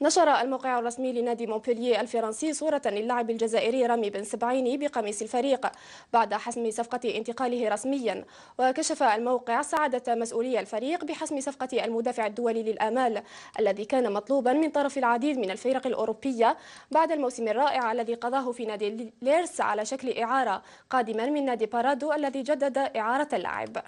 نشر الموقع الرسمي لنادي مونبلييه الفرنسي صورة للاعب الجزائري رامي بن سبعيني بقميص الفريق بعد حسم صفقة انتقاله رسميا وكشف الموقع سعادة مسؤولي الفريق بحسم صفقة المدافع الدولي للآمال الذي كان مطلوبا من طرف العديد من الفرق الأوروبية بعد الموسم الرائع الذي قضاه في نادي ليرس على شكل إعارة قادما من نادي بارادو الذي جدد إعارة اللاعب